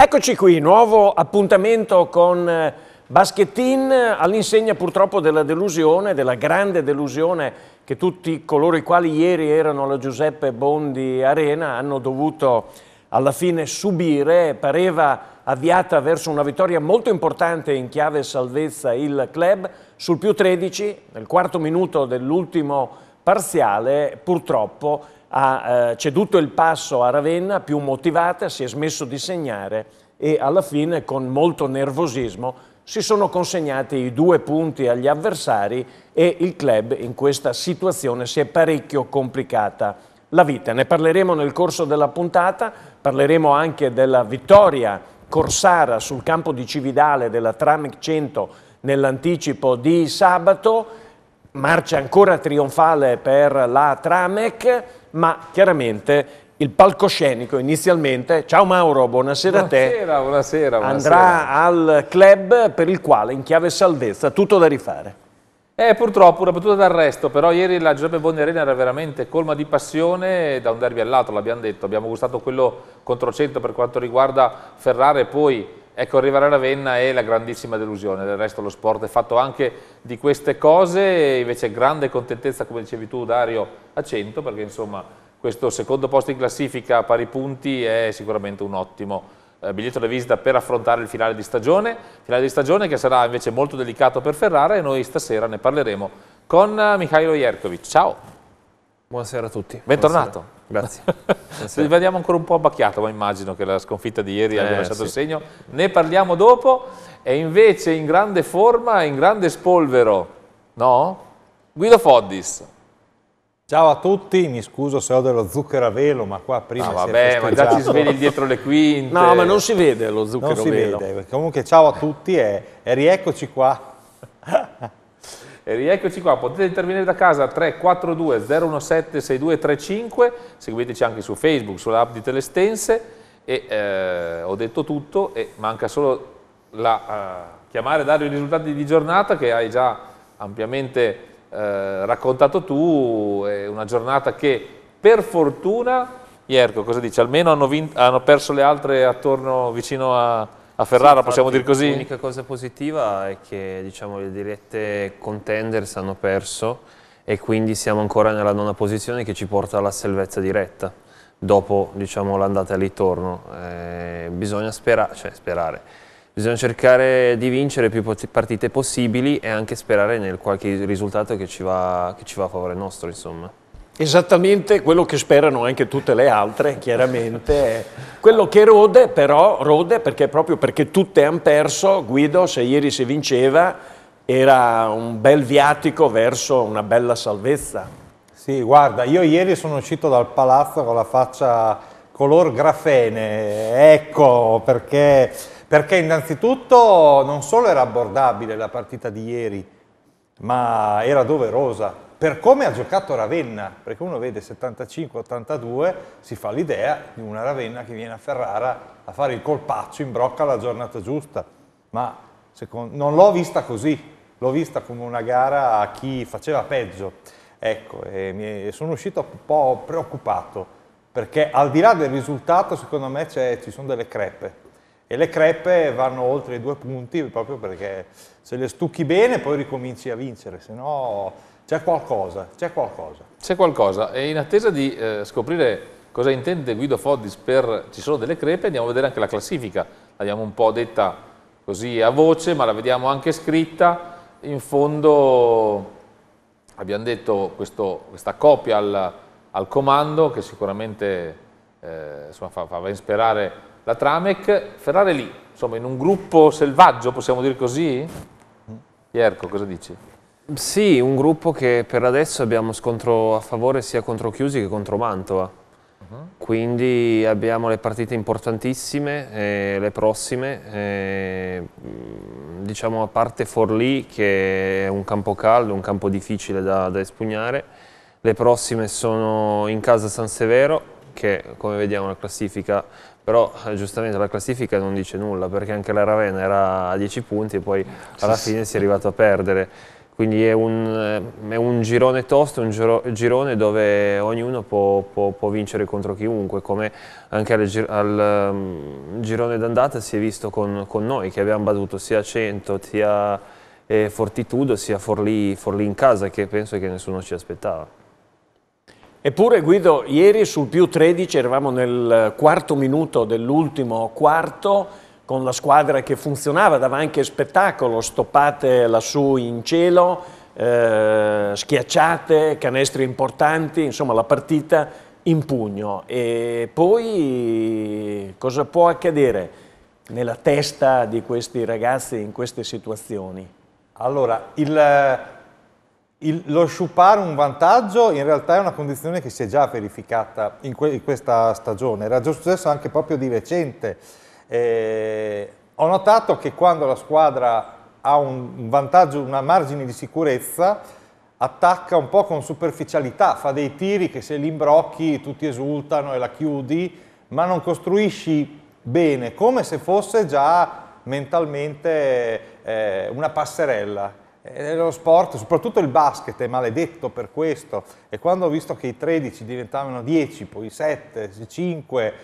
Eccoci qui, nuovo appuntamento con eh, Baschettin all'insegna purtroppo della delusione, della grande delusione che tutti coloro i quali ieri erano alla Giuseppe Bondi Arena hanno dovuto alla fine subire. Pareva avviata verso una vittoria molto importante in chiave salvezza il club sul più 13 nel quarto minuto dell'ultimo parziale purtroppo ha eh, ceduto il passo a Ravenna, più motivata, si è smesso di segnare e alla fine con molto nervosismo si sono consegnati i due punti agli avversari e il club in questa situazione si è parecchio complicata la vita. Ne parleremo nel corso della puntata, parleremo anche della vittoria corsara sul campo di Cividale della Tramec 100 nell'anticipo di sabato, marcia ancora trionfale per la Tramec, ma chiaramente il palcoscenico inizialmente, ciao Mauro, buonasera, buonasera a te, buonasera, buonasera. andrà al club per il quale in chiave salvezza tutto da rifare. Eh, purtroppo una battuta d'arresto, però ieri la Giuseppe Bondi era veramente colma di passione da un derby all'altro, l'abbiamo detto, abbiamo gustato quello contro 100 per quanto riguarda Ferrara e poi Ecco, arrivare a Ravenna è la grandissima delusione, del resto lo sport è fatto anche di queste cose, invece grande contentezza, come dicevi tu Dario, a 100, perché insomma questo secondo posto in classifica a pari punti è sicuramente un ottimo eh, biglietto da visita per affrontare il finale di stagione, finale di stagione che sarà invece molto delicato per Ferrara e noi stasera ne parleremo con eh, Mikhailo Jerkovic. Ciao! Buonasera a tutti. Bentornato. Buonasera. Grazie. vediamo ancora un po' abbacchiato, ma immagino che la sconfitta di ieri eh, abbia lasciato sì. il segno. Ne parliamo dopo. E invece in grande forma, in grande spolvero, no? Guido Foddis. Ciao a tutti, mi scuso se ho dello zucchero a velo, ma qua prima no, vabbè, ma già ci svegli dietro le quinte. No, ma non si vede lo zucchero a velo. Non si vede. Comunque ciao a tutti e, e rieccoci qua. E rieccoci qua, potete intervenire da casa 342 017 6235, seguiteci anche su Facebook, sulla app di Telestense e eh, ho detto tutto e manca solo la, eh, chiamare e dare i risultati di giornata che hai già ampiamente eh, raccontato tu, è una giornata che per fortuna, Ierco cosa dice, almeno hanno, vinto, hanno perso le altre attorno vicino a a Ferrara, sì, possiamo dire così? L'unica cosa positiva è che diciamo, le dirette contenders hanno perso e quindi siamo ancora nella nona posizione che ci porta alla salvezza diretta dopo diciamo, l'andata e ritorno. Eh, bisogna spera cioè, sperare, bisogna cercare di vincere più partite possibili e anche sperare nel qualche risultato che ci va, che ci va a favore nostro. Insomma. Esattamente quello che sperano anche tutte le altre, chiaramente. quello che rode, però, rode perché proprio perché tutte hanno perso, Guido, se ieri si vinceva, era un bel viatico verso una bella salvezza. Sì, guarda, io ieri sono uscito dal palazzo con la faccia color grafene, ecco, perché, perché innanzitutto non solo era abbordabile la partita di ieri, ma era doverosa per come ha giocato Ravenna, perché uno vede 75-82, si fa l'idea di una Ravenna che viene a Ferrara a fare il colpaccio in brocca alla giornata giusta, ma secondo, non l'ho vista così, l'ho vista come una gara a chi faceva peggio, ecco, e è, sono uscito un po' preoccupato, perché al di là del risultato secondo me ci sono delle crepe, e le crepe vanno oltre i due punti proprio perché se le stucchi bene poi ricominci a vincere, se no c'è qualcosa, c'è qualcosa. C'è qualcosa e in attesa di eh, scoprire cosa intende Guido Foddis per Ci sono delle crepe andiamo a vedere anche la classifica, l'abbiamo un po' detta così a voce ma la vediamo anche scritta, in fondo abbiamo detto questo, questa coppia al, al, comando che sicuramente eh, insomma, fa, fa ben sperare la Tramec, Ferrari lì, insomma in un gruppo selvaggio possiamo dire così? Pierco cosa dici? Sì, un gruppo che per adesso abbiamo scontro a favore sia contro Chiusi che contro Mantova. Uh-huh. Quindi abbiamo le partite importantissime, eh, le prossime, eh, mm, diciamo a parte Forlì che è un campo caldo, un campo difficile da, da espugnare, le prossime sono in casa San Severo che come vediamo la classifica, però eh, giustamente la classifica non dice nulla perché anche la Ravenna era a 10 punti e poi alla fine si è arrivato a perdere. Quindi è un, è un girone tosto, un giro, girone dove ognuno può, può, può, vincere contro chiunque, come anche al, al um, girone d'andata si è visto con, con, noi, che abbiamo battuto sia Cento, sia eh, Fortitudo, sia Forlì, Forlì in casa, che penso che nessuno ci aspettava. Eppure Guido, ieri sul più 13 eravamo nel eh, quarto minuto dell'ultimo quarto con la squadra che funzionava, dava anche spettacolo, stoppate lassù in cielo, eh, schiacciate, canestri importanti, insomma la partita in pugno. E poi cosa può accadere nella testa di questi ragazzi in queste situazioni? Allora, il, il, lo sciupare un vantaggio in realtà è una condizione che si è già verificata in, que in questa stagione, era già successo anche proprio di recente eh, ho notato che quando la squadra ha un vantaggio, una margine di sicurezza, attacca un po' con superficialità, fa dei tiri che se li imbrocchi tutti esultano e la chiudi, ma non costruisci bene, come se fosse già mentalmente eh, una passerella. E lo sport, soprattutto il basket, è maledetto per questo. E quando ho visto che i 13 diventavano 10, poi 7, 5,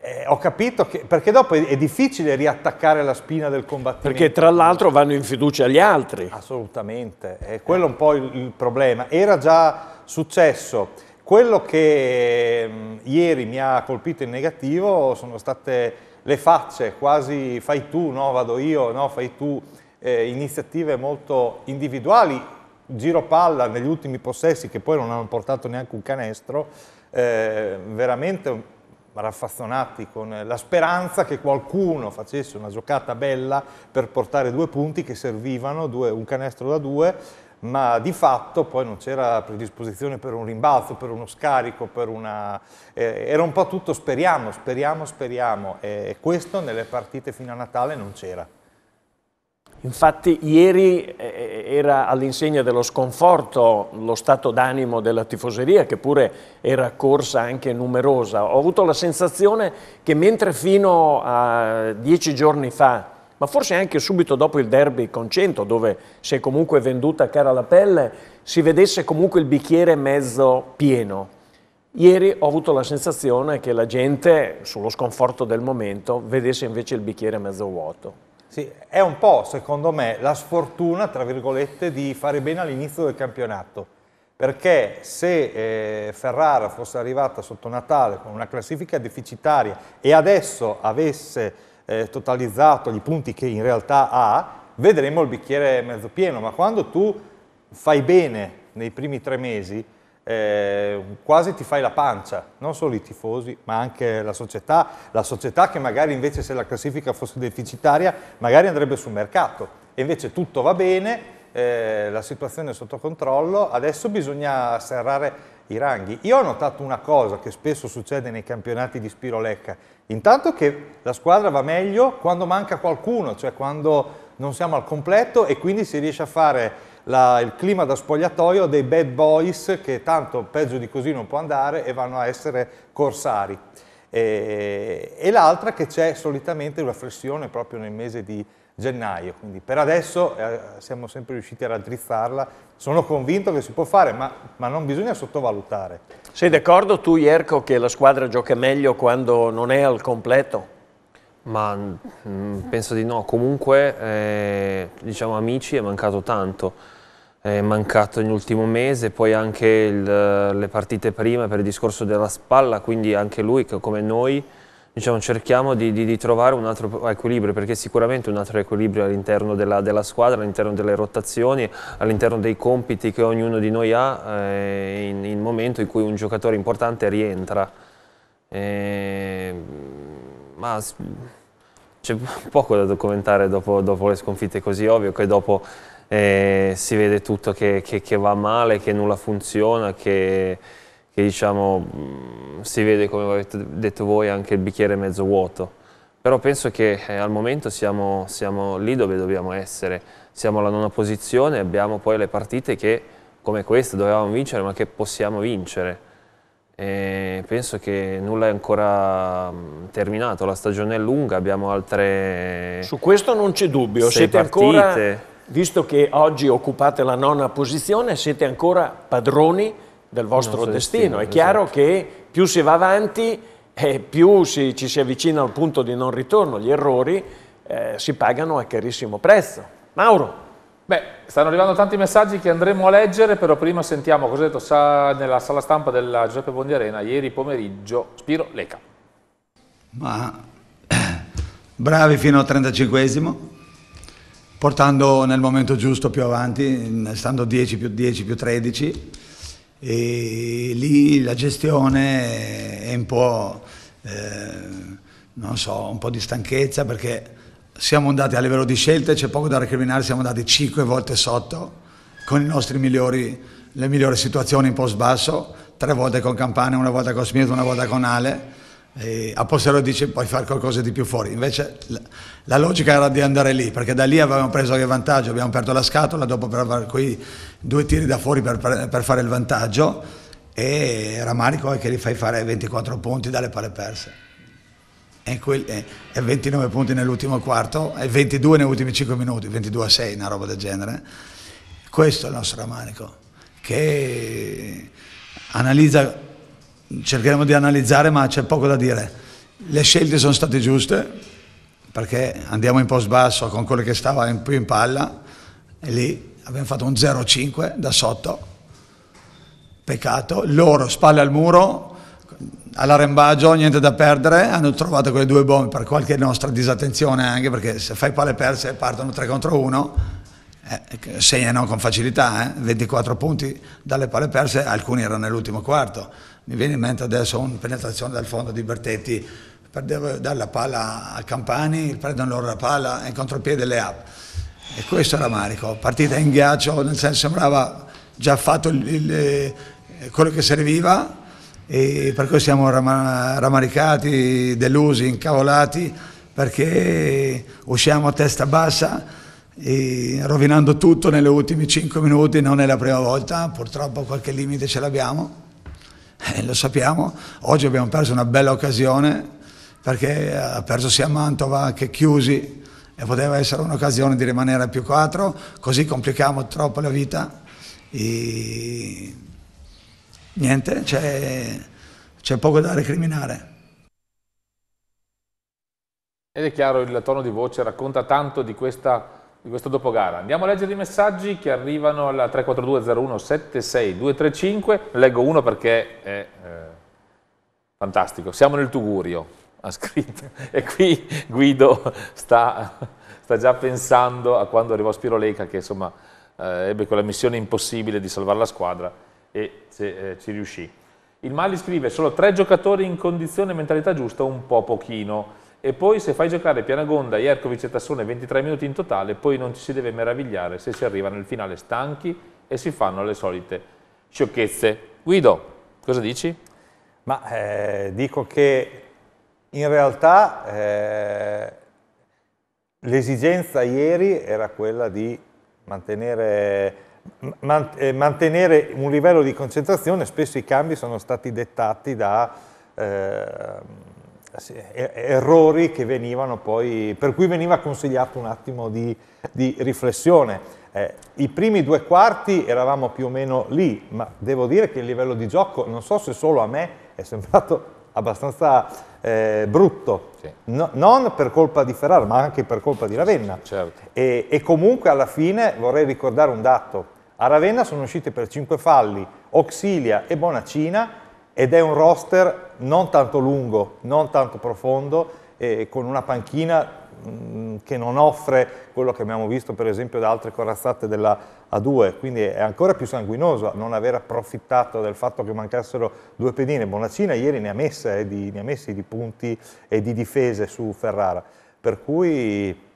eh, ho capito che, perché dopo è, difficile riattaccare la spina del combattimento. Perché tra l'altro vanno in fiducia gli altri. Assolutamente, è quello un po' il, il, problema. Era già successo. Quello che mh, mm, ieri mi ha colpito in negativo sono state le facce, quasi fai tu, no, vado io, no, fai tu, eh, iniziative molto individuali, giro palla negli ultimi possessi che poi non hanno portato neanche un canestro, eh, veramente raffazzonati con la speranza che qualcuno facesse una giocata bella per portare due punti che servivano, due, un canestro da due, ma di fatto poi non c'era predisposizione per un rimbalzo, per uno scarico, per una... Eh, era un po' tutto speriamo, speriamo, speriamo e questo nelle partite fino a Natale non c'era. Infatti ieri eh, era all'insegna dello sconforto lo stato d'animo della tifoseria che pure era corsa anche numerosa. Ho avuto la sensazione che mentre fino a dieci giorni fa ma forse anche subito dopo il derby con 100, dove si è comunque venduta cara la pelle, si vedesse comunque il bicchiere mezzo pieno. Ieri ho avuto la sensazione che la gente, sullo sconforto del momento, vedesse invece il bicchiere mezzo vuoto. Sì, è un po', secondo me, la sfortuna, tra virgolette, di fare bene all'inizio del campionato, perché se eh, Ferrara fosse arrivata sotto Natale con una classifica deficitaria e adesso avesse eh, totalizzato i punti che in realtà ha, vedremo il bicchiere mezzo pieno, ma quando tu fai bene nei primi tre mesi, eh, quasi ti fai la pancia, non solo i tifosi, ma anche la società, la società che magari invece se la classifica fosse deficitaria magari andrebbe sul mercato e invece tutto va bene, eh, la situazione è sotto controllo, adesso bisogna serrare i ranghi. Io ho notato una cosa che spesso succede nei campionati di Spirolecca, intanto che la squadra va meglio quando manca qualcuno, cioè quando non siamo al completo e quindi si riesce a fare la, il clima da spogliatoio dei bad boys che tanto peggio di così non può andare e vanno a essere corsari. E, e l'altra che c'è solitamente una flessione proprio nel mese di gennaio, quindi per adesso eh, siamo sempre riusciti a raddrizzarla, sono convinto che si può fare, ma, ma non bisogna sottovalutare. Sei d'accordo tu Jerko, che la squadra gioca meglio quando non è al completo? Ma mh, mm, penso di no, comunque eh, diciamo amici è mancato tanto è mancato nell'ultimo mese, poi anche il, le partite prima per il discorso della spalla, quindi anche lui come noi diciamo, cerchiamo di, di, di, trovare un altro equilibrio, perché sicuramente un altro equilibrio all'interno della, della, squadra, all'interno delle rotazioni, all'interno dei compiti che ognuno di noi ha eh, in, in momento in cui un giocatore importante rientra. Eh, ma c'è poco da documentare dopo, dopo le sconfitte così ovvio che dopo eh, si vede tutto che, che, che, va male, che nulla funziona, che, che diciamo, mm, si vede, come avete detto voi, anche il bicchiere mezzo vuoto. Però penso che eh, al momento siamo, siamo lì dove dobbiamo essere, siamo alla nona posizione abbiamo poi le partite che, come queste, dovevamo vincere ma che possiamo vincere. E penso che nulla è ancora mm, terminato, la stagione è lunga, abbiamo altre Su questo non c'è dubbio, siete partite. ancora visto che oggi occupate la nona posizione, siete ancora padroni del vostro destino. destino. È esatto. chiaro che più si va avanti, eh, più si, ci si avvicina al punto di non ritorno. Gli errori eh, si pagano a carissimo prezzo. Mauro. Beh, stanno arrivando tanti messaggi che andremo a leggere, però prima sentiamo cosa ha detto sa, nella sala stampa della Giuseppe Bondi Arena ieri pomeriggio Spiro Leca. Ma bravi fino al 35esimo, portando nel momento giusto più avanti, stando 10 più 10 più 13 e lì la gestione è un po', eh, so, un po' di stanchezza perché siamo andati a livello di scelte, c'è poco da recriminare, siamo andati 5 volte sotto con migliori, le migliori situazioni in post basso, tre volte con Campane, una volta con Smith, una volta con Ale a posteriori dice puoi fare qualcosa di più fuori, invece la, la, logica era di andare lì, perché da lì avevamo preso il vantaggio, abbiamo aperto la scatola, dopo per avere quei due tiri da fuori per, per, per fare il vantaggio e Ramarico è che li fai fare 24 punti dalle palle perse. E, quel, e, e 29 punti nell'ultimo quarto e 22 negli ultimi 5 minuti, 22 a 6, una roba del genere. Questo è il nostro Ramarico che analizza cercheremo di analizzare, ma c'è poco da dire. Le scelte sono state giuste, perché andiamo in post basso con quello che stava in, più in palla, e lì abbiamo fatto un 0-5 da sotto. Peccato. Loro, spalle al muro, all'arrembaggio, niente da perdere, hanno trovato quelle due bombe per qualche nostra disattenzione anche, perché se fai palle perse partono 3 contro 1, eh, segnano con facilità, eh, 24 punti dalle palle perse, alcuni erano nell'ultimo quarto mi viene in mente adesso una penetrazione dal fondo di Bertetti, perdeva dare la palla a Campani, prendono loro la palla e in contropiede le app. E questo era Marico, partita in ghiaccio, nel senso sembrava già fatto il, il, eh, quello che serviva e per cui siamo ramaricati, delusi, incavolati perché usciamo a testa bassa rovinando tutto nelle ultime 5 minuti, non è la prima volta, purtroppo qualche limite ce l'abbiamo eh, lo sappiamo, oggi abbiamo perso una bella occasione perché ha eh, perso sia Mantova che Chiusi e poteva essere un'occasione di rimanere a più 4, così complichiamo troppo la vita. E... Niente, c'è, c'è poco da recriminare. Ed è chiaro, il tono di voce racconta tanto di questa di questo dopogara. Andiamo a leggere i messaggi che arrivano alla 342 01 76 235 Leggo uno perché è eh, fantastico. Siamo nel Tugurio, ha scritto. E qui Guido sta, sta già pensando a quando arrivò Spiro Leca che insomma eh, ebbe quella missione impossibile di salvare la squadra e se, eh, ci riuscì. Il Mali scrive solo tre giocatori in condizione e mentalità giusta, un po' pochino e poi se fai giocare Pianagonda, Jerkovic e Tassone 23 minuti in totale, poi non ci si deve meravigliare se si arriva nel finale stanchi e si fanno le solite sciocchezze. Guido, cosa dici? Ma eh, dico che in realtà eh, l'esigenza ieri era quella di mantenere, man, eh, mantenere, un livello di concentrazione, spesso i cambi sono stati dettati da eh, errori che venivano poi, per cui veniva consigliato un attimo di, di riflessione. Eh, I primi due quarti eravamo più o meno lì, ma devo dire che il livello di gioco, non so se solo a me, è sembrato abbastanza eh, brutto, sì. no, non per colpa di Ferrara, ma anche per colpa di Ravenna. Certo. E, e comunque alla fine vorrei ricordare un dato, a Ravenna sono usciti per 5 falli Oxilia e Bonacina, ed è un roster non tanto lungo, non tanto profondo, e con una panchina mm, che non offre quello che abbiamo visto per esempio da altre corazzate della A2, quindi è ancora più sanguinoso non aver approfittato del fatto che mancassero due pedine. Bonacina ieri ne ha, messa, eh, di, ne ha messi di punti e di difese su Ferrara, per cui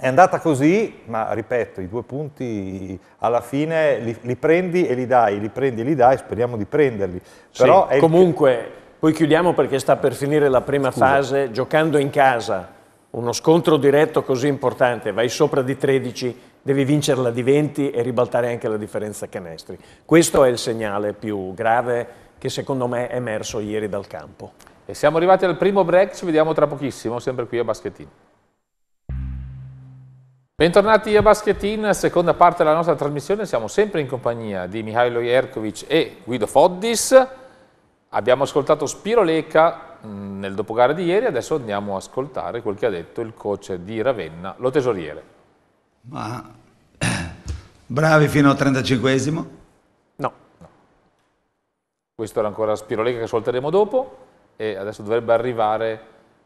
è andata così, ma ripeto, i due punti alla fine li, li prendi e li dai, li prendi e li dai, speriamo di prenderli. Però sì, comunque, il... poi chiudiamo perché sta per finire la prima Scusa. fase, giocando in casa, uno scontro diretto così importante, vai sopra di 13, devi vincerla di 20 e ribaltare anche la differenza canestri. Questo è il segnale più grave che secondo me è emerso ieri dal campo. E siamo arrivati al primo break, ci vediamo tra pochissimo, sempre qui a Baschettino. Bentornati a Basket In, seconda parte della nostra trasmissione, siamo sempre in compagnia di Mihailo Jerkovic e Guido Foddis. Abbiamo ascoltato Spiro Leca mm, nel dopogare di ieri, adesso andiamo a ascoltare quel che ha detto il coach di Ravenna, lo tesoriere. Ma bravi fino al 35esimo? No, no. Questo era ancora Spiro Leca che ascolteremo dopo e adesso dovrebbe arrivare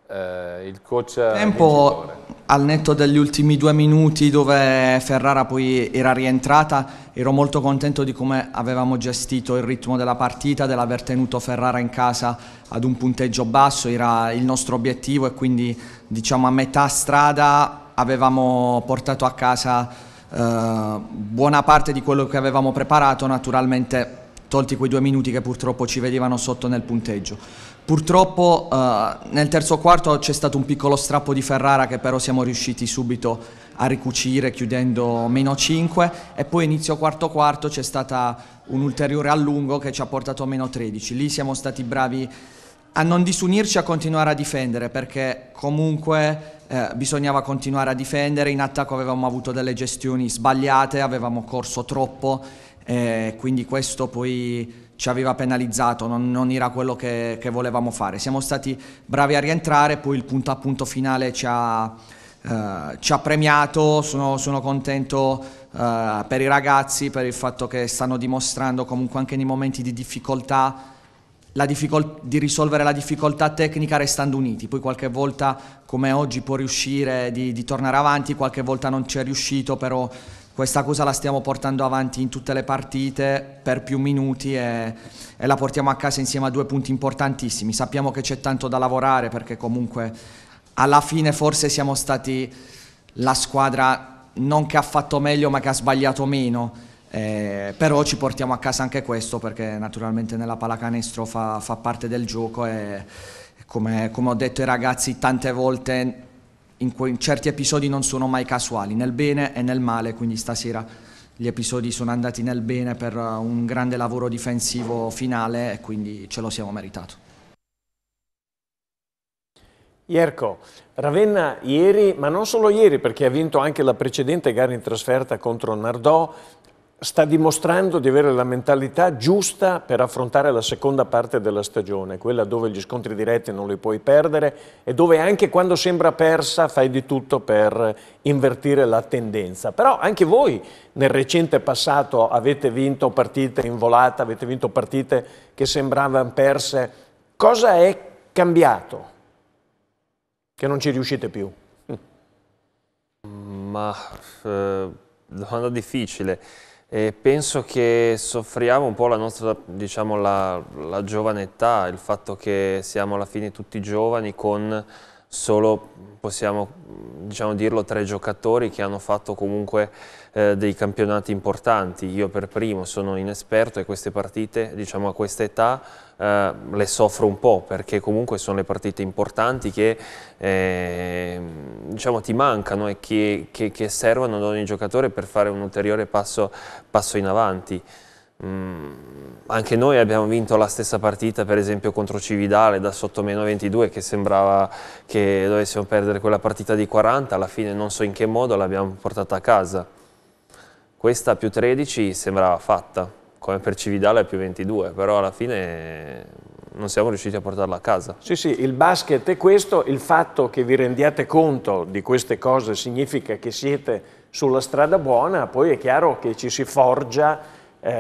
eh, il coach tempo al netto degli ultimi due minuti dove Ferrara poi era rientrata ero molto contento di come avevamo gestito il ritmo della partita dell'aver tenuto Ferrara in casa ad un punteggio basso era il nostro obiettivo e quindi diciamo a metà strada avevamo portato a casa eh, buona parte di quello che avevamo preparato naturalmente tolti quei due minuti che purtroppo ci vedevano sotto nel punteggio Purtroppo eh, nel terzo quarto c'è stato un piccolo strappo di Ferrara che però siamo riusciti subito a ricucire chiudendo meno 5 e poi inizio quarto quarto c'è stato un ulteriore allungo che ci ha portato a meno 13. Lì siamo stati bravi a non disunirci, e a continuare a difendere perché comunque eh, bisognava continuare a difendere, in attacco avevamo avuto delle gestioni sbagliate, avevamo corso troppo, eh, quindi questo poi ci aveva penalizzato, non, non era quello che, che, volevamo fare. Siamo stati bravi a rientrare, poi il punto a punto finale ci ha, eh, ci ha premiato, sono, sono contento eh, per i ragazzi, per il fatto che stanno dimostrando comunque anche nei momenti di difficoltà Difficol- di risolvere la difficoltà tecnica restando uniti. Poi qualche volta, come oggi, può riuscire di, di tornare avanti, qualche volta non ci è riuscito, però questa cosa la stiamo portando avanti in tutte le partite per più minuti e, e, la portiamo a casa insieme a due punti importantissimi. Sappiamo che c'è tanto da lavorare perché comunque alla fine forse siamo stati la squadra non che ha fatto meglio ma che ha sbagliato meno. Eh, però ci portiamo a casa anche questo perché naturalmente nella pallacanestro fa, fa parte del gioco e come, come ho detto ai ragazzi tante volte in, que- certi episodi non sono mai casuali, nel bene e nel male, quindi stasera gli episodi sono andati nel bene per eh, un grande lavoro difensivo finale e quindi ce lo siamo meritato. Ierco, Ravenna ieri, ma non solo ieri perché ha vinto anche la precedente gara in trasferta contro Nardò, sta dimostrando di avere la mentalità giusta per affrontare la seconda parte della stagione, quella dove gli scontri diretti non li puoi perdere e dove anche quando sembra persa fai di tutto per invertire la tendenza. Però anche voi nel recente passato avete vinto partite in volata, avete vinto partite che sembravano perse. Cosa è cambiato che non ci riuscite più? Ma eh, domanda difficile. E penso che soffriamo un po' la nostra, diciamo, la, la giovane età, il fatto che siamo alla fine tutti giovani con solo, possiamo diciamo, dirlo, tre giocatori che hanno fatto comunque eh, dei campionati importanti. Io per primo sono inesperto e queste partite, diciamo a questa età, eh, le soffro un po' perché comunque sono le partite importanti che eh, diciamo, ti mancano e che, che, che, servono ad ogni giocatore per fare un ulteriore passo, passo in avanti. Mm, anche noi abbiamo vinto la stessa partita per esempio contro Cividale da sotto meno 22 che sembrava che dovessimo perdere quella partita di 40 alla fine non so in che modo l'abbiamo portata a casa questa più 13 sembrava fatta, come per Cividale più 22, però alla fine non siamo riusciti a portarla a casa. Sì, sì, il basket è questo, il fatto che vi rendiate conto di queste cose significa che siete sulla strada buona, poi è chiaro che ci si forgia eh,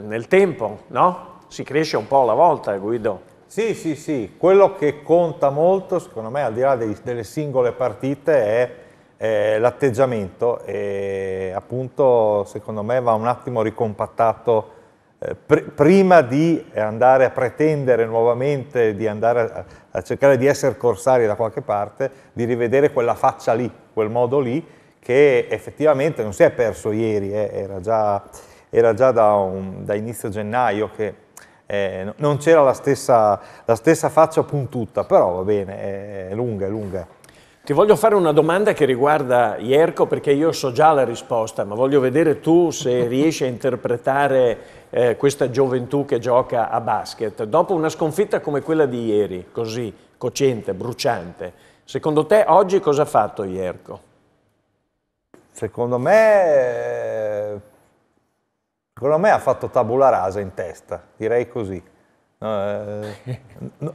nel tempo, no? Si cresce un po' alla volta, eh, Guido. Sì, sì, sì, quello che conta molto, secondo me, al di là dei, delle singole partite, è eh, l'atteggiamento e eh, appunto secondo me va un attimo ricompattato eh, pr prima di andare a pretendere nuovamente di andare a, a, cercare di essere corsari da qualche parte, di rivedere quella faccia lì, quel modo lì che effettivamente non si è perso ieri, eh, era già, era già da, un, da, inizio gennaio che eh, non c'era la, la stessa, faccia puntuta, però va bene, è lunga, è lunga. Ti voglio fare una domanda che riguarda Ierco perché io so già la risposta, ma voglio vedere tu se riesci a interpretare eh, questa gioventù che gioca a basket. Dopo una sconfitta come quella di ieri, così cocente, bruciante, secondo te oggi cosa ha fatto Ierco? Secondo me, secondo me ha fatto tabula rasa in testa, direi così. No, eh,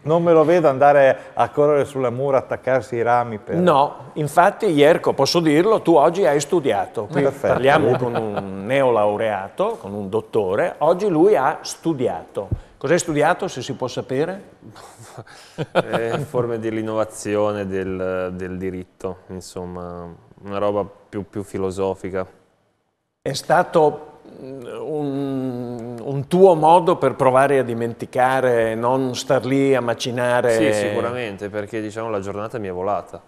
non me lo vedo andare a correre sulla mura, attaccarsi ai rami. Per... No, infatti Ierco, posso dirlo, tu oggi hai studiato. parliamo con un neolaureato, con un dottore, oggi lui ha studiato. Cos'hai studiato, se si può sapere? eh, forme dell'innovazione del, del, diritto, insomma, una roba più, più filosofica. È stato Mm, un, un, tuo modo per provare a dimenticare, non star lì a macinare? Sì, sicuramente, perché diciamo, la giornata mi è volata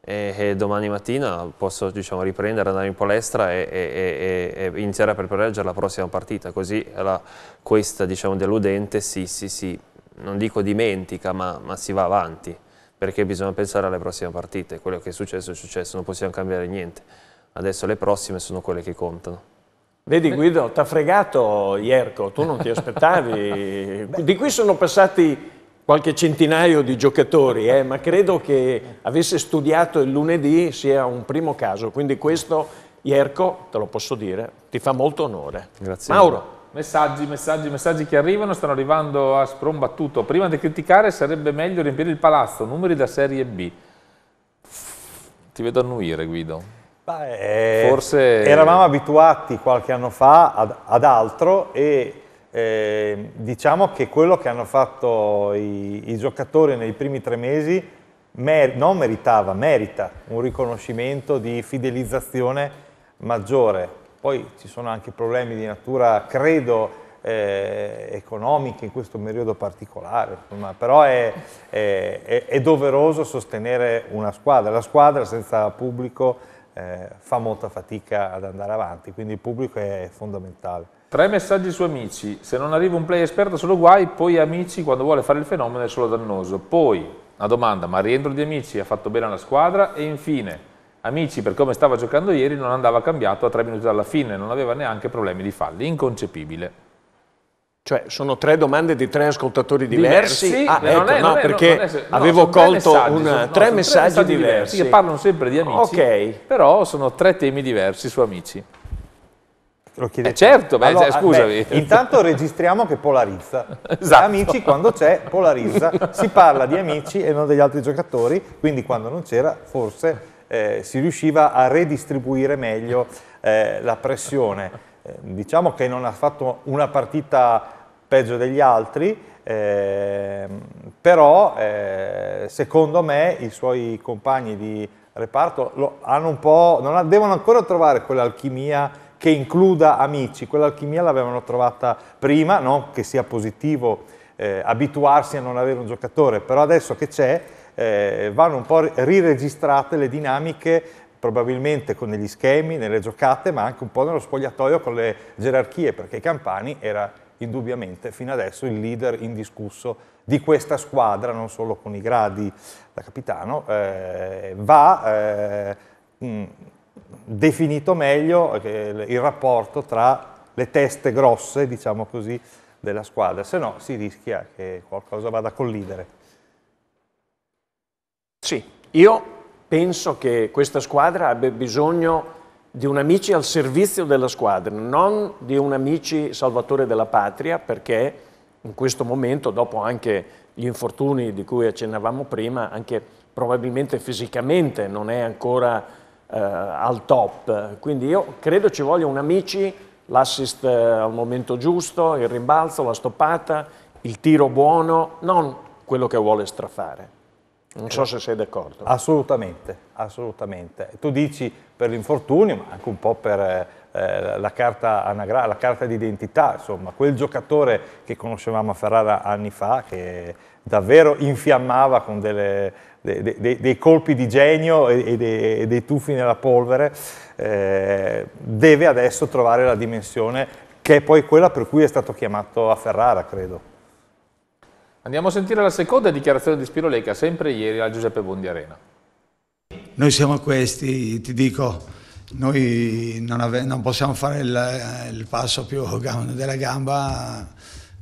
e, e domani mattina posso diciamo, riprendere, andare in palestra e, e, e, iniziare a preparare la prossima partita, così la, questa diciamo, deludente si, si, si, non dico dimentica, ma, ma si va avanti, perché bisogna pensare alle prossime partite, quello che è successo è successo, non possiamo cambiare niente, adesso le prossime sono quelle che contano. Vedi Guido, ti ha fregato Ierco, tu non ti aspettavi. di qui sono passati qualche centinaio di giocatori, eh, ma credo che avesse studiato il lunedì sia un primo caso, quindi questo Ierco, te lo posso dire, ti fa molto onore. Grazie. Mauro. Messaggi, messaggi, messaggi che arrivano, stanno arrivando a sprombattuto. Prima di criticare sarebbe meglio riempire il palazzo, numeri da serie B. Ti vedo annuire Guido. Beh, Forse... Eravamo abituati qualche anno fa ad, ad altro e eh, diciamo che quello che hanno fatto i, i giocatori nei primi tre mesi mer non meritava, merita un riconoscimento di fidelizzazione maggiore. Poi ci sono anche problemi di natura, credo, eh, economiche in questo periodo particolare, insomma, però è, è, è, è doveroso sostenere una squadra. La squadra senza pubblico eh, fa molta fatica ad andare avanti, quindi il pubblico è fondamentale. Tre messaggi su Amici, se non arriva un play esperto solo guai, poi Amici quando vuole fare il fenomeno è solo dannoso. Poi, una domanda, ma rientro di Amici ha fatto bene alla squadra? E infine, Amici per come stava giocando ieri non andava cambiato a tre minuti dalla fine, non aveva neanche problemi di falli, inconcepibile. Cioè, sono tre domande di tre ascoltatori diversi. diversi ah, ecco, è, no, è, perché è, no, avevo colto tre messaggi, una, sono, no, tre, messaggi tre messaggi diversi. Che parlano sempre di amici, okay. però sono tre temi diversi su amici. Lo eh, chiedete. Eh certo, beh, cioè, allora, scusami. Beh, intanto registriamo che polarizza. esatto. Amici quando c'è polarizza, si parla di amici e non degli altri giocatori, quindi quando non c'era forse eh, si riusciva a redistribuire meglio eh, la pressione. Eh, diciamo che non ha fatto una partita peggio degli altri, eh, però eh, secondo me i suoi compagni di reparto lo, hanno un po', ha, devono ancora trovare quell'alchimia che includa amici, quell'alchimia l'avevano trovata prima, non che sia positivo eh, abituarsi a non avere un giocatore, però adesso che c'è eh, vanno un po' riregistrate le dinamiche probabilmente con gli schemi, nelle giocate, ma anche un po' nello spogliatoio con le gerarchie, perché Campani era indubbiamente fino adesso il leader indiscusso di questa squadra, non solo con i gradi da capitano, eh, va eh, mh, mm, definito meglio eh, il rapporto tra le teste grosse, diciamo così, della squadra, se no si rischia che qualcosa vada a collidere. Sì, io penso che questa squadra abbia bisogno di un amici al servizio della squadra, non di un amici salvatore della patria, perché in questo momento, dopo anche gli infortuni di cui accennavamo prima, anche probabilmente fisicamente non è ancora eh, al top. Quindi io credo ci voglia un amici, l'assist eh, al momento giusto, il rimbalzo, la stoppata, il tiro buono, non quello che vuole strafare. Non so se sei d'accordo. Assolutamente, assolutamente. Tu dici per l'infortunio, ma anche un po' per eh, eh la, carta la carta d'identità, insomma, quel giocatore che conoscevamo a Ferrara anni fa, che davvero infiammava con delle, de, de, de, dei colpi di genio e, e dei tuffi nella polvere, eh, deve adesso trovare la dimensione che è poi quella per cui è stato chiamato a Ferrara, credo. Andiamo a sentire la seconda dichiarazione di Spiroleca, sempre ieri al Giuseppe Bondi Arena. Noi siamo questi, ti dico, noi non, non possiamo fare il, il passo più della gamba,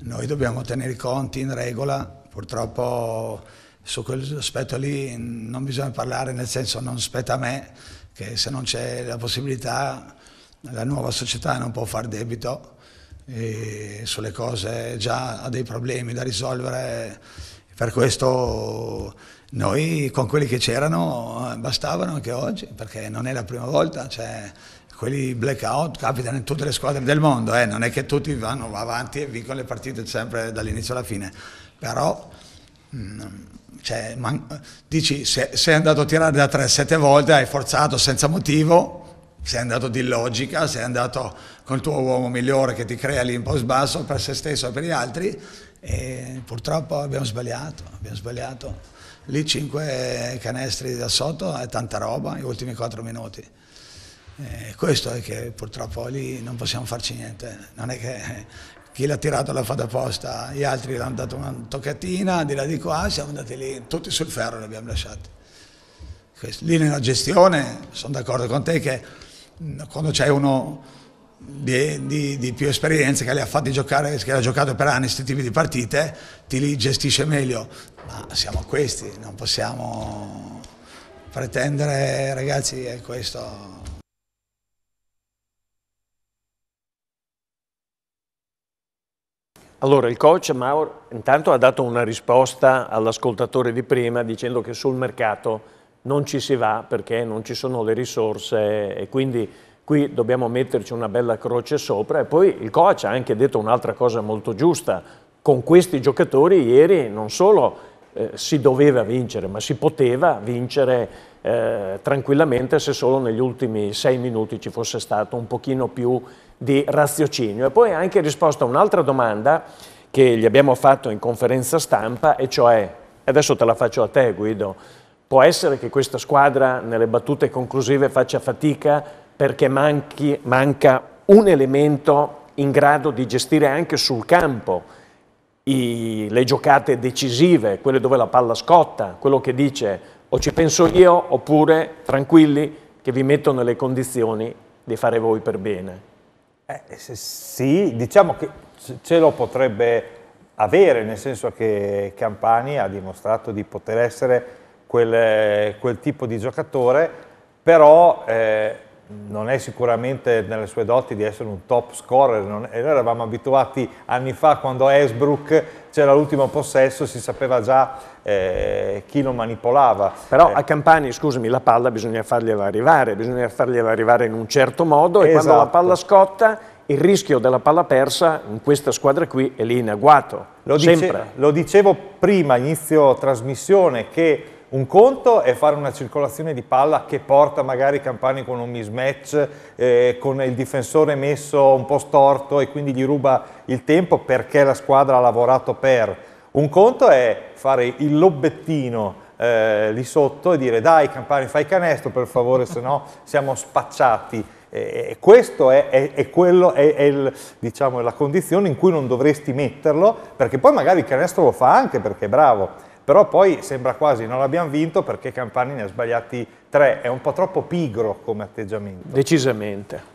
noi dobbiamo tenere i conti in regola, purtroppo su quell'aspetto lì non bisogna parlare, nel senso non spetta a me, che se non c'è la possibilità la nuova società non può far debito, sulle cose, già ha dei problemi da risolvere. Per questo noi con quelli che c'erano bastavano anche oggi, perché non è la prima volta, cioè, quelli blackout capitano in tutte le squadre del mondo, eh? non è che tutti vanno avanti e vincono le partite sempre dall'inizio alla fine, però mm, cioè, man, dici se sei andato a tirare da 3-7 volte, hai forzato senza motivo, sei andato di logica, sei andato col tuo uomo migliore che ti crea lì in basso per se stesso e per gli altri e purtroppo abbiamo sbagliato, abbiamo sbagliato. Lì cinque canestri da sotto è tanta roba, gli ultimi quattro minuti. E questo è che purtroppo lì non possiamo farci niente, non è che chi l'ha tirato l'ha fatto apposta, gli altri l'hanno dato una toccatina, di là di qua, siamo andati lì, tutti sul ferro li abbiamo lasciati. Lì nella gestione sono d'accordo con te che quando c'è uno di, di, di, più esperienze che le ha fatti giocare, che ha giocato per anni questi tipi di partite, ti li gestisce meglio. Ma siamo questi, non possiamo pretendere, ragazzi, è questo. Allora, il coach Maur intanto ha dato una risposta all'ascoltatore di prima dicendo che sul mercato non ci si va perché non ci sono le risorse e quindi qui dobbiamo metterci una bella croce sopra e poi il coach ha anche detto un'altra cosa molto giusta, con questi giocatori ieri non solo eh, si doveva vincere, ma si poteva vincere eh, tranquillamente se solo negli ultimi sei minuti ci fosse stato un pochino più di raziocinio. E poi ha anche risposto a un'altra domanda che gli abbiamo fatto in conferenza stampa, e cioè, adesso te la faccio a te Guido, può essere che questa squadra nelle battute conclusive faccia fatica perché manchi, manca un elemento in grado di gestire anche sul campo i, le giocate decisive, quelle dove la palla scotta, quello che dice o ci penso io oppure tranquilli che vi metto nelle condizioni di fare voi per bene. Eh, eh sì, diciamo che ce lo potrebbe avere, nel senso che Campani ha dimostrato di poter essere quel, quel tipo di giocatore, però eh, non è sicuramente nelle sue doti di essere un top scorer, non, e noi eravamo abituati anni fa quando Esbrook c'era l'ultimo possesso, si sapeva già eh, chi lo manipolava. Però eh. a Campani, scusami, la palla bisogna fargliela arrivare, bisogna fargliela arrivare in un certo modo esatto. e quando la esatto. palla scotta il rischio della palla persa in questa squadra qui è lì in agguato, lo, dice, lo dicevo prima, inizio trasmissione, che un conto è fare una circolazione di palla che porta magari Campani con un mismatch, eh, con il difensore messo un po' storto e quindi gli ruba il tempo perché la squadra ha lavorato per. Un conto è fare il lobbettino eh, lì sotto e dire dai Campani fai canestro per favore, se no siamo spacciati. E questo è, è, è, quello, è il, diciamo, la condizione in cui non dovresti metterlo, perché poi magari il canestro lo fa anche perché è bravo però poi sembra quasi non l'abbiamo vinto perché Campani ne ha sbagliati tre, è un po' troppo pigro come atteggiamento. Decisamente.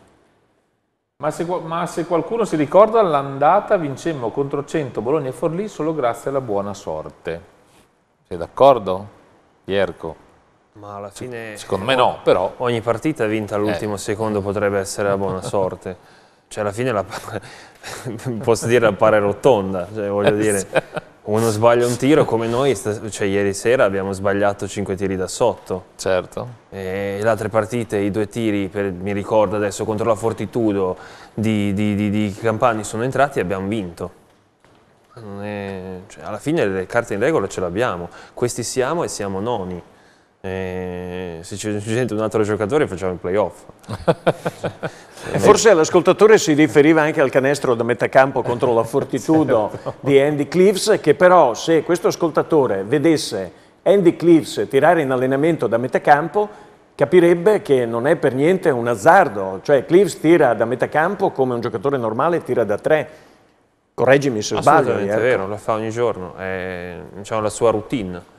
Ma se, ma se qualcuno si ricorda, l'andata vincemmo contro 100 Bologna e Forlì solo grazie alla buona sorte. Sei d'accordo, Pierco? Ma alla fine... Secondo me no, però... Ogni partita vinta all'ultimo eh. secondo potrebbe essere la buona sorte cioè alla fine la, posso dire la pare rotonda, cioè voglio eh, dire, uno sbaglia un tiro come noi, cioè ieri sera abbiamo sbagliato 5 tiri da sotto. Certo. E le altre partite, i due tiri, per, mi ricordo adesso, contro la Fortitudo di, di, di, di Campani sono entrati e abbiamo vinto. È, cioè, alla fine le carte in regola ce le abbiamo, questi siamo e siamo noni se ci aggiungete un altro giocatore facciamo il playoff. Forse l'ascoltatore si riferiva anche al canestro da metà campo contro la Fortitudo certo. di Andy Cliffs, che però se questo ascoltatore vedesse Andy Cliffs tirare in allenamento da metà campo, capirebbe che non è per niente un azzardo, cioè Cliffs tira da metà campo come un giocatore normale tira da tre. Correggimi se sbaglio. Assolutamente eh. è vero, lo fa ogni giorno, è diciamo, la sua routine.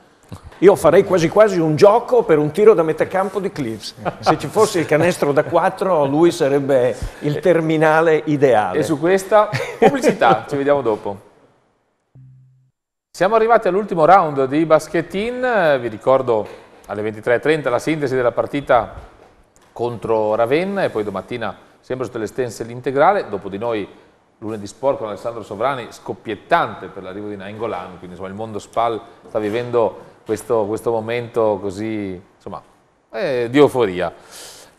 Io farei quasi quasi un gioco per un tiro da metà campo di Cliffs. Se ci fosse il canestro da 4, lui sarebbe il terminale ideale. E su questa pubblicità, ci vediamo dopo. Siamo arrivati all'ultimo round di Baschetin, vi ricordo alle 23.30 la sintesi della partita contro Ravenna e poi domattina sempre su Telestense l'integrale, dopo di noi lunedì sport con Alessandro Sovrani, scoppiettante per l'arrivo di Nainggolan, quindi insomma il mondo SPAL sta vivendo questo, questo momento così, insomma, eh, di euforia.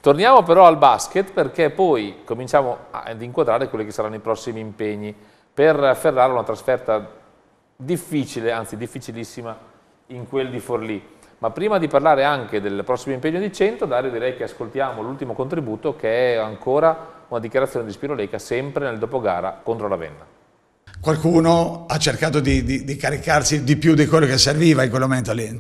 Torniamo però al basket perché poi cominciamo ad inquadrare quelli che saranno i prossimi impegni per Ferrara una trasferta difficile, anzi difficilissima in quel di Forlì. Ma prima di parlare anche del prossimo impegno di 100, Dario direi che ascoltiamo l'ultimo contributo che è ancora una dichiarazione di Spiro Leca sempre nel dopogara contro la Ravenna qualcuno ha cercato di, di, di, caricarsi di più di quello che serviva in quel momento lì,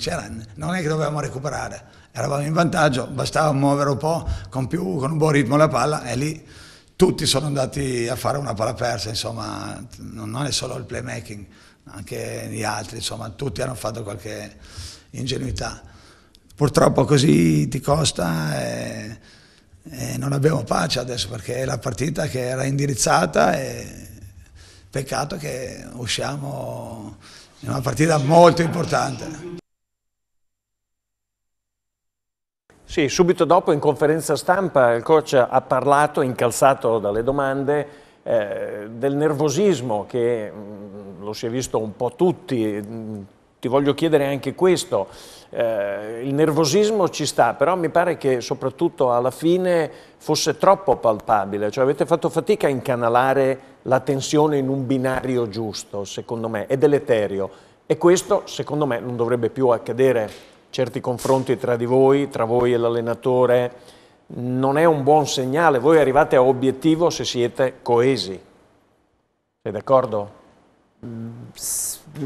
non è che dovevamo recuperare, eravamo in vantaggio, bastava muovere un po' con, più, con un buon ritmo la palla e lì tutti sono andati a fare una palla persa, insomma, non è solo il playmaking, anche gli altri, insomma, tutti hanno fatto qualche ingenuità. Purtroppo così ti costa e, e non abbiamo pace adesso perché è la partita che era indirizzata e Peccato che usciamo in una partita molto importante. Sì, subito dopo in conferenza stampa il coach ha parlato, incalzato dalle domande, eh, del nervosismo che mh, mm, lo si è visto un po' tutti, mh, mm, ti voglio chiedere anche questo, eh, il nervosismo ci sta, però mi pare che soprattutto alla fine fosse troppo palpabile, cioè avete fatto fatica a incanalare la tensione in un binario giusto, secondo me, è deleterio e questo secondo me non dovrebbe più accadere, certi confronti tra di voi, tra voi e l'allenatore, non è un buon segnale, voi arrivate a obiettivo se siete coesi, sei d'accordo? Mm.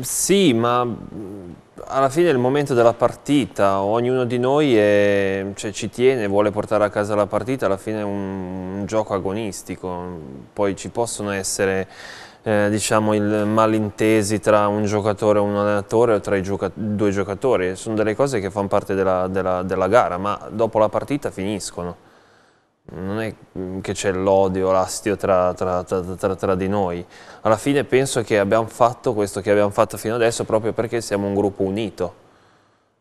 Sì, ma alla fine è il momento della partita, ognuno di noi è, cioè, ci tiene, vuole portare a casa la partita, alla fine è un, un gioco agonistico, poi ci possono essere eh, diciamo, il malintesi tra un giocatore e un allenatore o tra i gioca due giocatori, sono delle cose che fanno parte della, della, della gara, ma dopo la partita finiscono non è che c'è l'odio, l'astio tra, tra, tra, tra, di noi. Alla fine penso che abbiamo fatto questo che abbiamo fatto fino adesso proprio perché siamo un gruppo unito.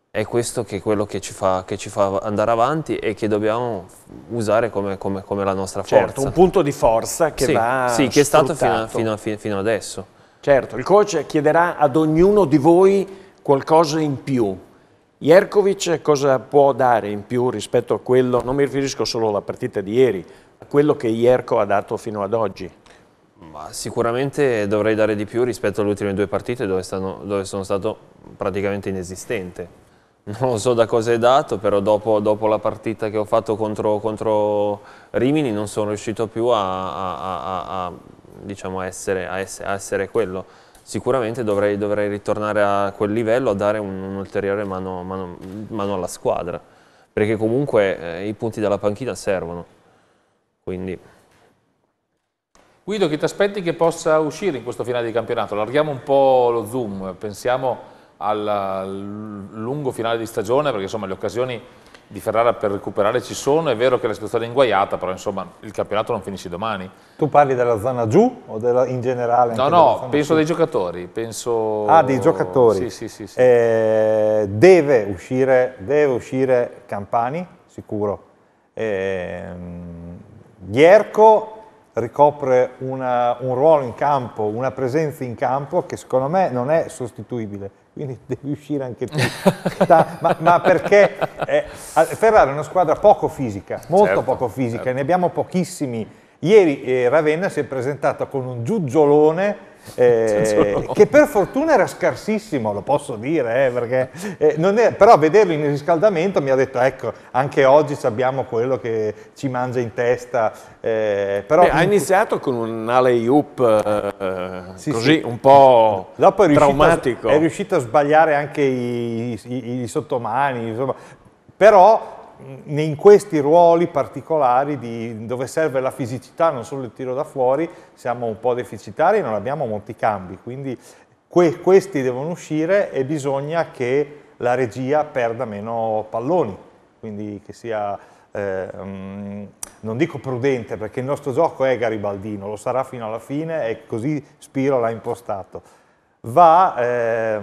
È questo che è quello che ci fa, che ci fa andare avanti e che dobbiamo usare come, come, come la nostra certo, forza. un punto di forza che sì, va Sì, che è stato fino, fino, fino adesso. Certo, il coach chiederà ad ognuno di voi qualcosa in più Jerkovic cosa può dare in più rispetto a quello, non mi riferisco solo alla partita di ieri, a quello che Jerko ha dato fino ad oggi? Ma sicuramente dovrei dare di più rispetto alle ultime due partite dove, stanno, dove sono stato praticamente inesistente. Non so da cosa è dato, però dopo, dopo la partita che ho fatto contro, contro Rimini non sono riuscito più a, a, a, a diciamo essere, essere, essere quello sicuramente dovrei, dovrei, ritornare a quel livello a dare un'ulteriore un mano, mano, mano, alla squadra, perché comunque eh, i punti dalla panchina servono. Quindi. Guido, che ti aspetti che possa uscire in questo finale di campionato? Allarghiamo un po' lo zoom, pensiamo al lungo finale di stagione, perché insomma le occasioni di Ferrara per recuperare ci sono, è vero che la situazione è inguaiata, però insomma il campionato non finisce domani. Tu parli della zona giù o della, in generale? No, no, penso giù? dei giocatori, penso... Ah, dei giocatori. Sì, sì, sì. sì. Eh, deve, uscire, deve, uscire, Campani, sicuro. Eh, Ierco ricopre una, un ruolo in campo, una presenza in campo che secondo me non è sostituibile. Quindi devi uscire anche tu. da, ma, ma, perché eh, Ferrara è una squadra poco fisica, molto certo, poco fisica, certo. ne abbiamo pochissimi. Ieri eh, Ravenna si è presentata con un giugiolone eh, che per fortuna era scarsissimo, lo posso dire, eh, perché, eh, è, però vederlo in riscaldamento mi ha detto, ecco, anche oggi abbiamo quello che ci mangia in testa. Eh, però Beh, in... ha iniziato con un alley up eh, eh, sì, così, sì. un po' Dopo è traumatico. A, è riuscito a sbagliare anche i, i, i sottomani, insomma, però in questi ruoli particolari di, dove serve la fisicità, non solo il tiro da fuori, siamo un po' deficitari e non abbiamo molti cambi, quindi que, questi devono uscire e bisogna che la regia perda meno palloni, quindi che sia, eh, mm, non dico prudente, perché il nostro gioco è garibaldino, lo sarà fino alla fine e così Spiro l'ha impostato, va eh,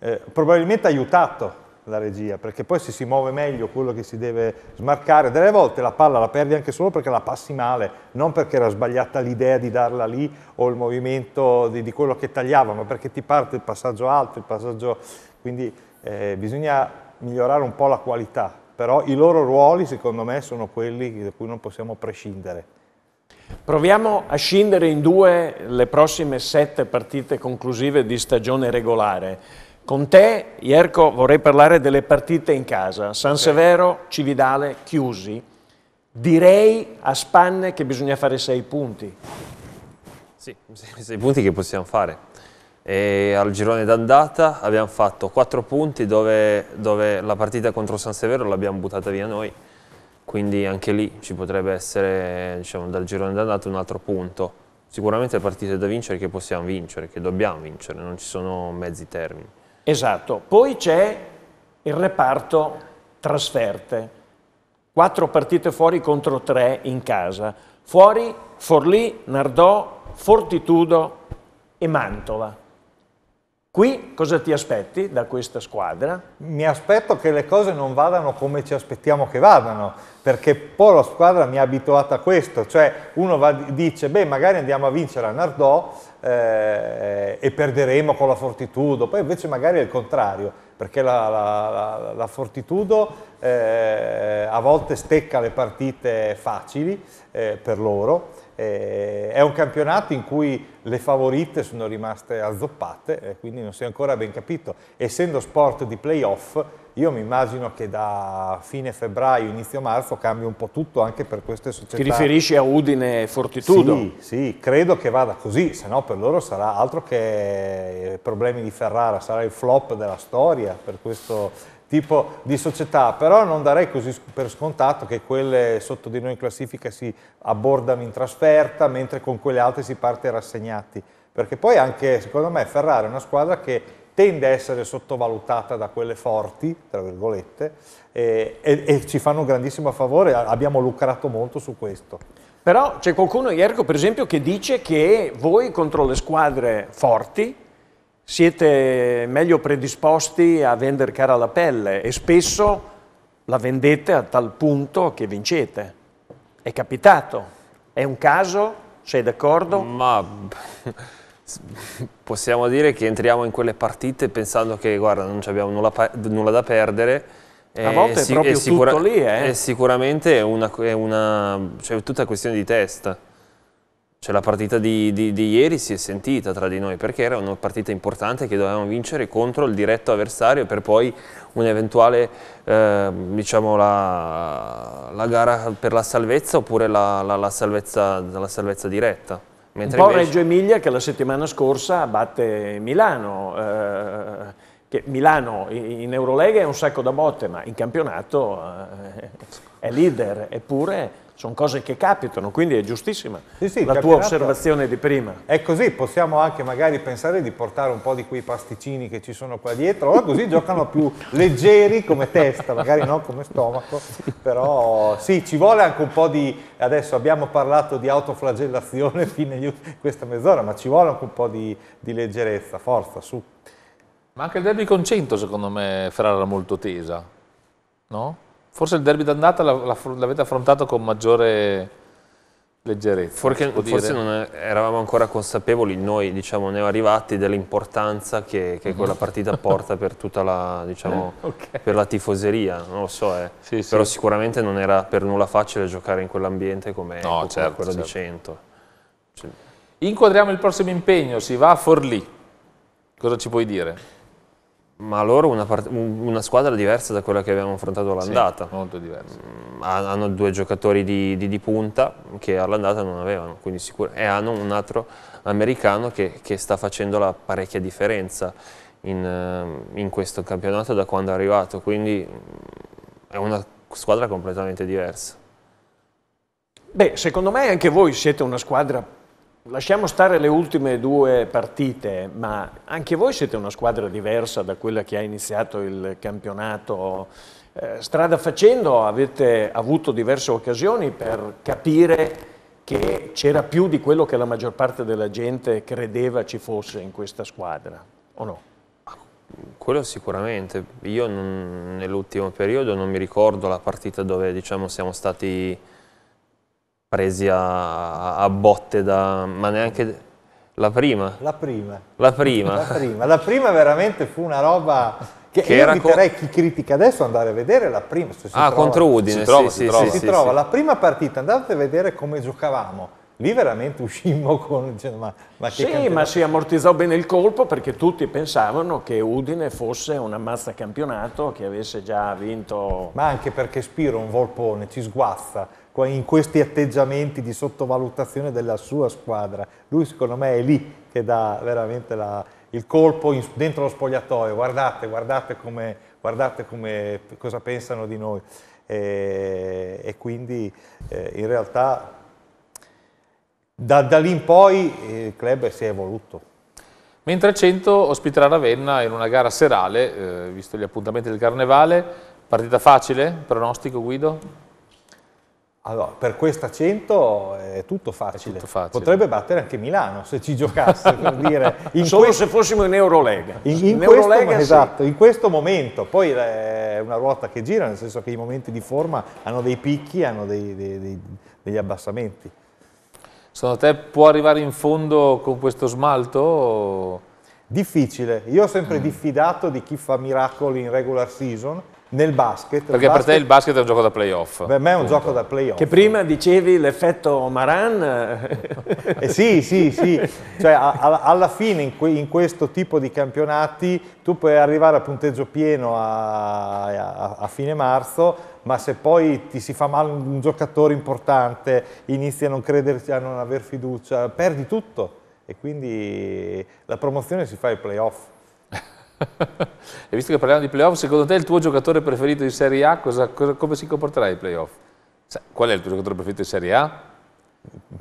eh, probabilmente aiutato la regia, perché poi se si muove meglio quello che si deve smarcare, delle volte la palla la perdi anche solo perché la passi male, non perché era sbagliata l'idea di darla lì o il movimento di, di, quello che tagliava, ma perché ti parte il passaggio alto, il passaggio... quindi eh, bisogna migliorare un po' la qualità, però i loro ruoli secondo me sono quelli da cui non possiamo prescindere. Proviamo a scindere in due le prossime sette partite conclusive di stagione regolare. Con te, Ierco, vorrei parlare delle partite in casa. San Severo, Cividale, chiusi. Direi a spanne che bisogna fare sei punti. Sì, sei punti che possiamo fare. E al girone d'andata abbiamo fatto quattro punti dove, dove la partita contro San Severo l'abbiamo buttata via noi. Quindi anche lì ci potrebbe essere diciamo, dal girone d'andata un altro punto. Sicuramente partite da vincere che possiamo vincere, che dobbiamo vincere, non ci sono mezzi termini. Esatto. Poi c'è il reparto trasferte. Quattro partite fuori contro tre in casa. Fuori Forlì, Nardò, Fortitudo e Mantova. Qui cosa ti aspetti da questa squadra? Mi aspetto che le cose non vadano come ci aspettiamo che vadano, perché poi la squadra mi ha abituato a questo, cioè uno va, dice beh magari andiamo a vincere a Nardò eh, e perderemo con la fortitudo, poi invece magari è il contrario, perché la, la, la, la fortitudo eh, a volte stecca le partite facili eh, per loro, eh, è un campionato in cui le favorite sono rimaste azzoppate, eh, quindi non si è ancora ben capito, essendo sport di playoff io mi immagino che da fine febbraio, inizio marzo cambia un po' tutto anche per queste società. Ti riferisci a Udine e Fortitudo? Sì, sì, credo che vada così, se no per loro sarà altro che eh, problemi di Ferrara, sarà il flop della storia per questo tipo di società, però non darei così per scontato che quelle sotto di noi in classifica si abbordano in trasferta, mentre con quelle altre si parte rassegnati, perché poi anche secondo me Ferrara è una squadra che tende a essere sottovalutata da quelle forti, tra virgolette, e, e, e ci fanno un grandissimo favore, abbiamo lucrato molto su questo. Però c'è qualcuno, Ierco per esempio, che dice che voi contro le squadre forti siete meglio predisposti a vendere cara la pelle e spesso la vendete a tal punto che vincete. È capitato. È un caso? Sei d'accordo? Ma possiamo dire che entriamo in quelle partite pensando che guarda, non abbiamo nulla, nulla da perdere. A volte è, è proprio sicura, lì, eh? È sicuramente una, è una cioè, tutta questione di testa. Cioè, la partita di, di, di, ieri si è sentita tra di noi perché era una partita importante che dovevamo vincere contro il diretto avversario per poi un'eventuale, eh, diciamo, la, la, gara per la salvezza oppure la, la, la salvezza, salvezza diretta. Mentre un po' invece... Reggio Emilia che la settimana scorsa batte Milano. Eh, Milano in Eurolega è un sacco da botte, ma in campionato eh, è leader, eppure sono cose che capitano, quindi è giustissima sì, sì, la tua osservazione di prima. È così, possiamo anche magari pensare di portare un po' di quei pasticcini che ci sono qua dietro, allora così giocano più leggeri come testa, magari non come stomaco, però sì, ci vuole anche un po' di, adesso abbiamo parlato di autoflagellazione fino a questa mezz'ora, ma ci vuole anche un po' di, di leggerezza, forza, su. Ma anche il derby con 100 secondo me Ferrara era molto tesa, no? Forse il derby d'andata l'avete affrontato con maggiore leggerezza. Forse, forse non eravamo ancora consapevoli noi, diciamo, ne arrivati dell'importanza che, che, mhm. quella partita porta per tutta la, diciamo, okay. per la tifoseria. Non lo so, eh. sì, però sicuramente non era per nulla facile giocare in quell'ambiente come no, certo, quello certo. di 100. Cioè. Inquadriamo il prossimo impegno, si va a Forlì. Cosa ci puoi dire? ma loro una, una, squadra diversa da quella che abbiamo affrontato all'andata. Sì, molto diversa. Mm, hanno due giocatori di, di, di, punta che all'andata non avevano, e hanno un altro americano che, che sta facendo la parecchia differenza in, ehm, in, questo campionato da quando è arrivato, quindi mm, è una squadra completamente diversa. Beh, secondo me anche voi siete una squadra Lasciamo stare le ultime due partite, ma anche voi siete una squadra diversa da quella che ha iniziato il campionato. Eh, strada facendo avete avuto diverse occasioni per capire che c'era più di quello che la maggior parte della gente credeva ci fosse in questa squadra, o no? Quello sicuramente. Io nell'ultimo periodo non mi ricordo la partita dove diciamo, siamo stati presi a, a botte da... ma neanche... La prima. La prima. La prima. La prima. La prima veramente fu una roba che, che io inviterei chi critica adesso andare a vedere la prima. Se si ah, trova, contro Udine. Si trova, sì, si, sì, trova. Sì, si trova. La prima partita, andate a vedere come giocavamo. Lì veramente uscimmo con... Cioè, ma, ma sì, campionato. ma si ammortizzò bene il colpo perché tutti pensavano che Udine fosse un ammazza campionato, che avesse già vinto... Ma anche perché Spiro, un volpone, ci sguazza in questi atteggiamenti di sottovalutazione della sua squadra. Lui secondo me è lì che dà veramente la, il colpo in, dentro lo spogliatoio, guardate, guardate, come, guardate come, cosa pensano di noi. E, e quindi eh, in realtà da, da, lì in poi il club si è evoluto. Mentre il Cento ospiterà Ravenna in una gara serale, eh, visto gli appuntamenti del Carnevale, partita facile, pronostico Guido? Allora, per questa 100 è tutto facile. È tutto facile. Potrebbe battere anche Milano se ci giocasse, per dire. In Solo questo... se fossimo in Eurolega. In, in, in Eurolega questo, sì. Esatto, in questo momento. Poi è una ruota che gira, nel senso che i momenti di forma hanno dei picchi, hanno dei, dei, dei, degli abbassamenti. Secondo te può arrivare in fondo con questo smalto? O... Difficile. Io ho sempre mm. diffidato di chi fa miracoli in regular season nel basket. Perché basket, per te il basket è un gioco da playoff. Per me è un punto. gioco da playoff. Che prima dicevi l'effetto Maran. eh sì, sì, sì. Cioè, a, a, alla fine in, que, in, questo tipo di campionati tu puoi arrivare a punteggio pieno a, a fine marzo, ma se poi ti si fa male un giocatore importante, inizi a non crederci, a non aver fiducia, perdi tutto. E quindi la promozione si fa ai playoff. e visto che parliamo di playoff, secondo te il tuo giocatore preferito di Serie A cosa, cosa, come si comporterà ai playoff? Cioè, qual è il tuo giocatore preferito di Serie A?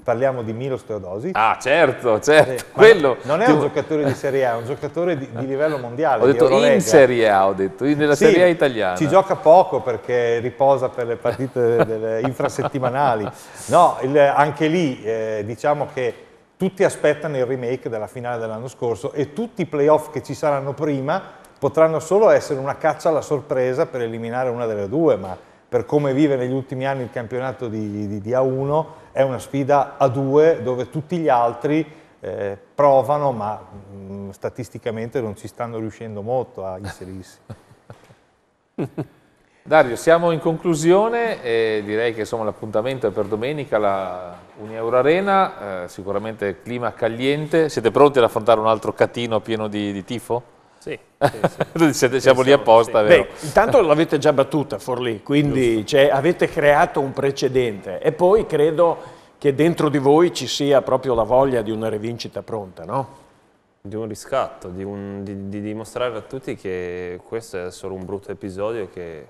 Parliamo di Milos Teodosic. Ah, certo, certo. Eh, non è un giocatore di Serie A, è un giocatore di, di livello mondiale. Ho detto in Serie A, ho detto, nella sì, Serie A italiana. Ci gioca poco perché riposa per le partite infrasettimanali. No, il, anche lì eh, diciamo che tutti aspettano il remake della finale dell'anno scorso e tutti i playoff che ci saranno prima potranno solo essere una caccia alla sorpresa per eliminare una delle due, ma per come vive negli ultimi anni il campionato di, di, di A1 è una sfida a 2 dove tutti gli altri eh, provano ma mh, mm, statisticamente non ci stanno riuscendo molto a inserirsi. Dario, siamo in conclusione e direi che l'appuntamento è per domenica la Unieuro Arena, eh, sicuramente clima caliente, siete pronti ad affrontare un altro catino pieno di, di tifo? Sì. sì, sì. siamo lì apposta, sì. Beh, intanto l'avete già battuta Forlì, quindi cioè, avete creato un precedente e poi credo che dentro di voi ci sia proprio la voglia di una rivincita pronta, no? di un riscatto, di, un, di, di dimostrare a tutti che questo è solo un brutto episodio che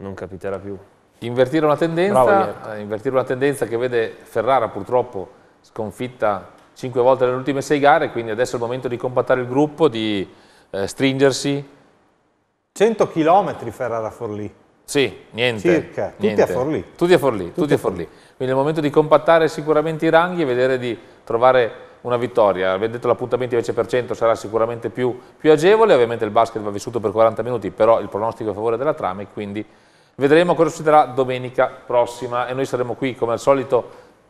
non capiterà più. Invertire una tendenza, eh, invertire una tendenza che vede Ferrara purtroppo sconfitta 5 volte nelle ultime 6 gare, quindi adesso è il momento di compattare il gruppo, di eh, stringersi. 100 km Ferrara-Forlì. Sì, niente. Circa, niente. tutti a Forlì. Tutti a Forlì, tutti, tutti a Forlì. Forlì. Quindi è il momento di compattare sicuramente i ranghi e vedere di trovare una vittoria. Avete detto l'appuntamento invece per 100 sarà sicuramente più, più agevole, ovviamente il basket va vissuto per 40 minuti, però il pronostico è a favore della trama e quindi Vedremo cosa succederà domenica prossima e noi saremo qui come al solito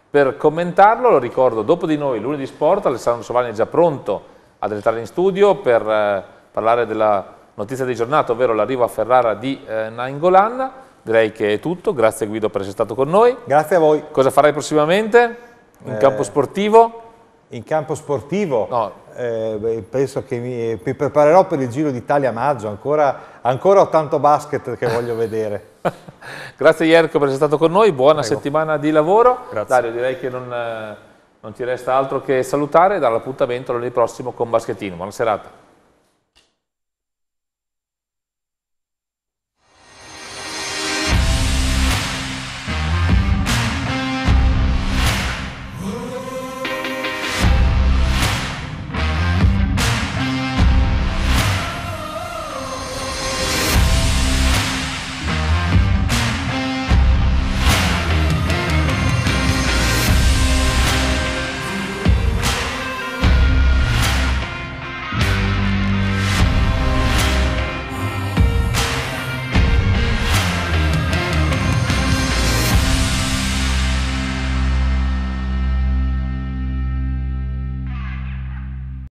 per commentarlo. Lo ricordo, dopo di noi, lunedì sport, Alessandro Sovani è già pronto ad entrare in studio per eh, parlare della notizia di giornata, ovvero l'arrivo a Ferrara di eh, Nainggolan. Direi che è tutto, grazie Guido per essere stato con noi. Grazie a voi. Cosa farai prossimamente in eh, campo sportivo? In campo sportivo? No. Eh, penso che mi, mi, preparerò per il Giro d'Italia a maggio, ancora, ancora ho tanto basket che voglio vedere. Grazie Ierco per essere stato con noi, buona Prego. settimana di lavoro. Grazie. Dario, direi che non, eh, non ti resta altro che salutare e dare l'appuntamento lunedì prossimo con Baschettino. Buona serata.